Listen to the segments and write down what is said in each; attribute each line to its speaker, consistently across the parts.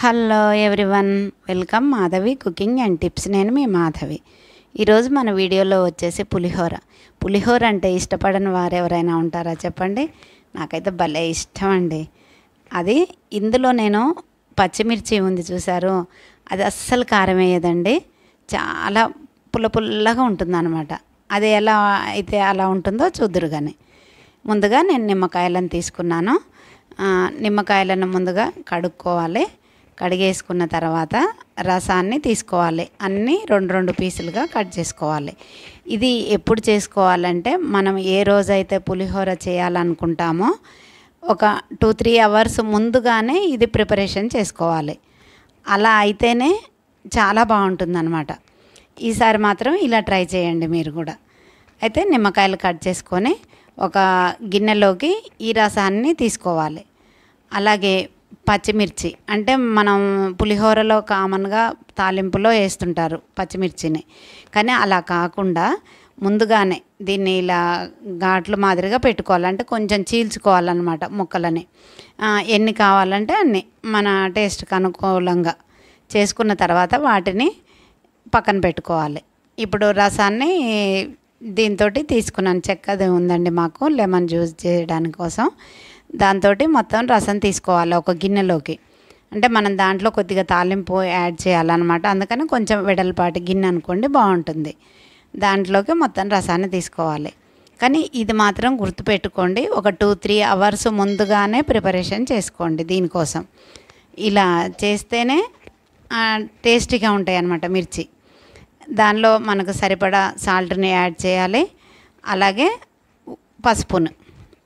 Speaker 1: hello everyone welcome Madhavi cooking and tips నేను మీ మాధవి ఈరోజు మన వీడియోలో వచ్చేసి పులిహోర పులిహోర అంటే ఇష్టపడని వారు ఎవరైనా ఉంటారా చెప్పండి నాకైతే భలే ఇష్టం అండి అది ఇందులో నేను పచ్చిమిర్చి ఉంది చూసారు అది అస్సలు కారం వేయదండి చాలా పుల్ల పుల్లగా అనమాట అది ఎలా అయితే అలా ఉంటుందో చూద్దరు కానీ ముందుగా నేను నిమ్మకాయలను తీసుకున్నాను నిమ్మకాయలను ముందుగా కడుక్కోవాలి కడిగేసుకున్న తర్వాత రసాన్ని తీసుకోవాలి అన్నీ రెండు రెండు పీసులుగా కట్ చేసుకోవాలి ఇది ఎప్పుడు చేసుకోవాలంటే మనం ఏ రోజైతే పులిహోర చేయాలనుకుంటామో ఒక టూ త్రీ అవర్స్ ముందుగానే ఇది ప్రిపరేషన్ చేసుకోవాలి అలా అయితేనే చాలా బాగుంటుందన్నమాట ఈసారి మాత్రం ఇలా ట్రై చేయండి మీరు కూడా అయితే నిమ్మకాయలు కట్ చేసుకొని ఒక గిన్నెలోకి ఈ రసాన్ని తీసుకోవాలి అలాగే పచ్చిమిర్చి అంటే మనం పులిహోరలో కామన్గా తాలింపులో వేస్తుంటారు పచ్చిమిర్చిని కానీ అలా కాకుండా ముందుగానే దీన్ని ఇలా ఘాట్లు మాదిరిగా పెట్టుకోవాలి అంటే కొంచెం చీల్చుకోవాలన్నమాట ముక్కలని ఎన్ని కావాలంటే అన్ని మన టేస్ట్కి అనుకూలంగా చేసుకున్న తర్వాత వాటిని పక్కన పెట్టుకోవాలి ఇప్పుడు రసాన్ని దీంతో తీసుకున్నాను చెక్కది ఉందండి మాకు లెమన్ జ్యూస్ చేయడానికి కోసం దాంతో మొత్తం రసం తీసుకోవాలి ఒక గిన్నెలోకి అంటే మనం దాంట్లో కొద్దిగా తాలింపు యాడ్ చేయాలన్నమాట అందుకని కొంచెం వెడల్పాటి గిన్నె అనుకోండి బాగుంటుంది దాంట్లోకి మొత్తం రసాన్ని తీసుకోవాలి కానీ ఇది మాత్రం గుర్తుపెట్టుకోండి ఒక టూ త్రీ అవర్స్ ముందుగానే ప్రిపరేషన్ చేసుకోండి దీనికోసం ఇలా చేస్తేనే టేస్టీగా ఉంటాయి అన్నమాట మిర్చి దానిలో మనకు సరిపడా సాల్ట్ని యాడ్ చేయాలి అలాగే పసుపును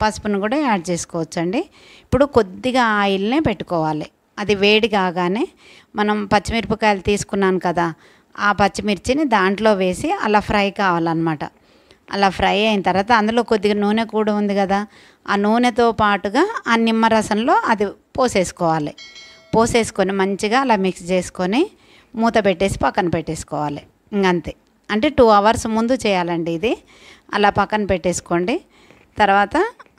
Speaker 1: పసుపును కూడా యాడ్ చేసుకోవచ్చండి ఇప్పుడు కొద్దిగా ఆయిల్నే పెట్టుకోవాలి అది వేడి కాగానే మనం పచ్చిమిరపకాయలు తీసుకున్నాను కదా ఆ పచ్చిమిర్చిని దాంట్లో వేసి అలా ఫ్రై కావాలన్నమాట అలా ఫ్రై అయిన తర్వాత అందులో కొద్దిగా నూనె కూడా ఉంది కదా ఆ నూనెతో పాటుగా ఆ నిమ్మ రసంలో అది పోసేసుకోవాలి పోసేసుకొని మంచిగా అలా మిక్స్ చేసుకొని మూత పెట్టేసి పక్కన పెట్టేసుకోవాలి ఇంకంతే అంటే టూ అవర్స్ ముందు చేయాలండి ఇది అలా పక్కన పెట్టేసుకోండి తర్వాత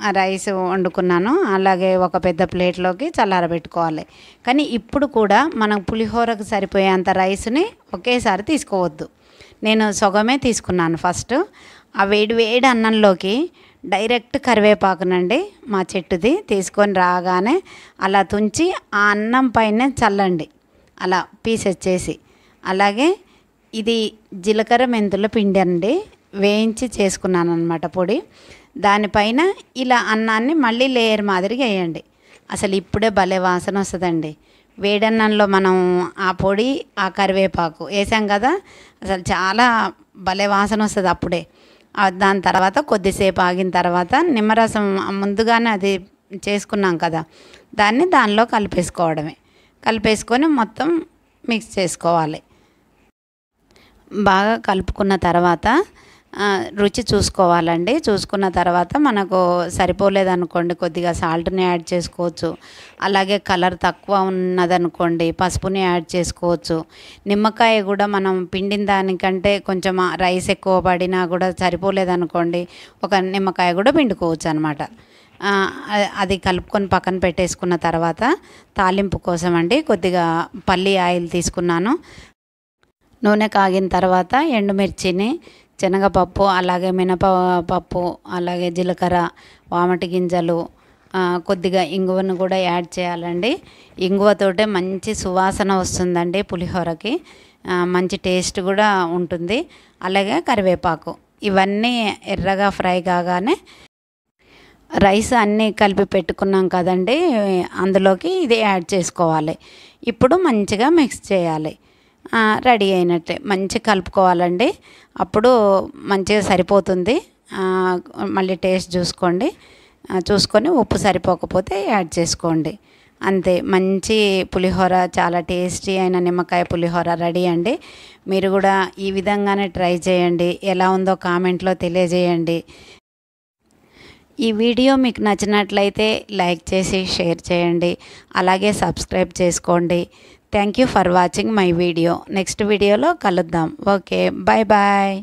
Speaker 1: ఆ రైస్ వండుకున్నాను అలాగే ఒక పెద్ద ప్లేట్లోకి చల్లారబెట్టుకోవాలి కానీ ఇప్పుడు కూడా మనం పులిహోరకు సరిపోయేంత రైస్ని ఒకేసారి తీసుకోవద్దు నేను సొగమే తీసుకున్నాను ఫస్ట్ ఆ వేడి వేడి అన్నంలోకి డైరెక్ట్ కరివేపాకునండి మా చెట్టుది తీసుకొని రాగానే అలా తుంచి ఆ అన్నం పైన చల్లండి అలా పీసెచ్చేసి అలాగే ఇది జీలకర్ర మెంతుల పిండి అండి వేయించి చేసుకున్నాను అనమాట పొడి దానిపైన ఇలా అన్నాన్ని మళ్ళీ లేయర్ మాదిరిగా వేయండి అసలు ఇప్పుడే భలే వాసన వస్తుందండి వేడన్నంలో మనం ఆ పొడి ఆ కరివేపాకు వేసాం కదా అసలు చాలా భలే వాసన వస్తుంది అప్పుడే దాని తర్వాత కొద్దిసేపు ఆగిన తర్వాత నిమ్మరసం ముందుగానే అది చేసుకున్నాం కదా దాన్ని దానిలో కలిపేసుకోవడమే కలిపేసుకొని మొత్తం మిక్స్ చేసుకోవాలి బాగా కలుపుకున్న తర్వాత రుచి చూసుకోవాలండి చూసుకున్న తర్వాత మనకు సరిపోలేదనుకోండి కొద్దిగా సాల్ట్ని యాడ్ చేసుకోవచ్చు అలాగే కలర్ తక్కువ ఉన్నదనుకోండి పసుపుని యాడ్ చేసుకోవచ్చు నిమ్మకాయ కూడా మనం పిండిన దానికంటే కొంచెం రైస్ ఎక్కువ పడినా కూడా సరిపోలేదనుకోండి ఒక నిమ్మకాయ కూడా పిండుకోవచ్చు అనమాట అది కలుపుకొని పక్కన పెట్టేసుకున్న తర్వాత తాలింపు కోసం అండి కొద్దిగా పల్లి ఆయిల్ తీసుకున్నాను నూనె కాగిన తర్వాత ఎండుమిర్చిని శనగపప్పు అలాగే మినప పప్పు అలాగే జీలకర్ర వామటి గింజలు కొద్దిగా ఇంగువను కూడా యాడ్ చేయాలండి ఇంగువతోటే మంచి సువాసన వస్తుందండి పులిహోరకి మంచి టేస్ట్ కూడా ఉంటుంది అలాగే కరివేపాకు ఇవన్నీ ఎర్రగా ఫ్రై కాగానే రైస్ అన్నీ కలిపి పెట్టుకున్నాం కదండి అందులోకి ఇది యాడ్ చేసుకోవాలి ఇప్పుడు మంచిగా మిక్స్ చేయాలి రెడీ అయినట్టే మంచిగా కలుపుకోవాలండి అప్పుడు మంచిగా సరిపోతుంది మళ్ళీ టేస్ట్ చూసుకోండి చూసుకొని ఉప్పు సరిపోకపోతే యాడ్ చేసుకోండి అంతే మంచి పులిహోర చాలా టేస్టీ అయిన నిమ్మకాయ పులిహోర రెడీ అండి మీరు కూడా ఈ విధంగానే ట్రై చేయండి ఎలా ఉందో కామెంట్లో తెలియజేయండి ఈ వీడియో మీకు నచ్చినట్లయితే లైక్ చేసి షేర్ చేయండి అలాగే సబ్స్క్రైబ్ చేసుకోండి thank you for watching my video next వీడియోలో కలుద్దాం ఓకే బాయ్ బాయ్